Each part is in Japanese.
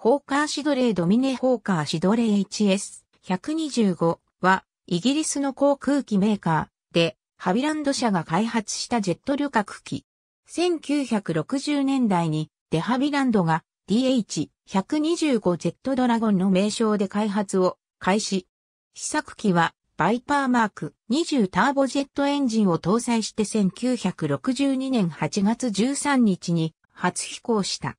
ホーカーシドレードミネホーカーシドレー HS125 は、イギリスの航空機メーカーで、ハビランド社が開発したジェット旅客機。1960年代に、デハビランドが DH125 ジェットドラゴンの名称で開発を開始。試作機は、バイパーマーク20ターボジェットエンジンを搭載して1962年8月13日に初飛行した。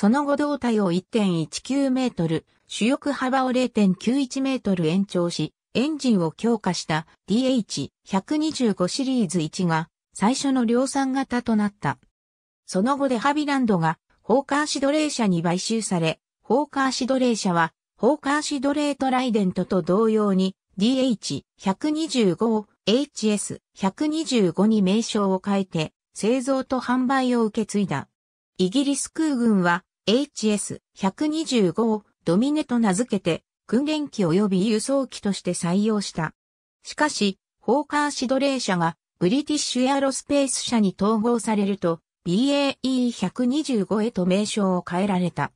その後胴体を1.19メートル、主翼幅を0.91メートル延長し、エンジンを強化した DH125 シリーズ1が最初の量産型となった。その後でハビランドがホーカーシドレー社に買収され、ホーカーシドレー社はホーカーシドレートライデントと同様に DH125 を HS125 に名称を変えて製造と販売を受け継いだ。イギリス空軍は HS125 をドミネと名付けて訓練機及び輸送機として採用した。しかし、ホーカーシドレー社がブリティッシュエアロスペース社に統合されると BAE125 へと名称を変えられた。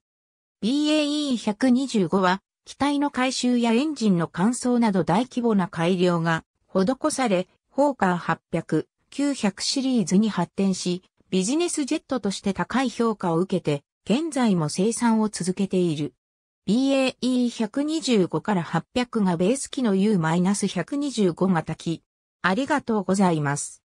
BAE125 は機体の回収やエンジンの乾燥など大規模な改良が施され、ホーカー800、900シリーズに発展し、ビジネスジェットとして高い評価を受けて、現在も生産を続けている。BAE125 から800がベース機の U-125 型機。ありがとうございます。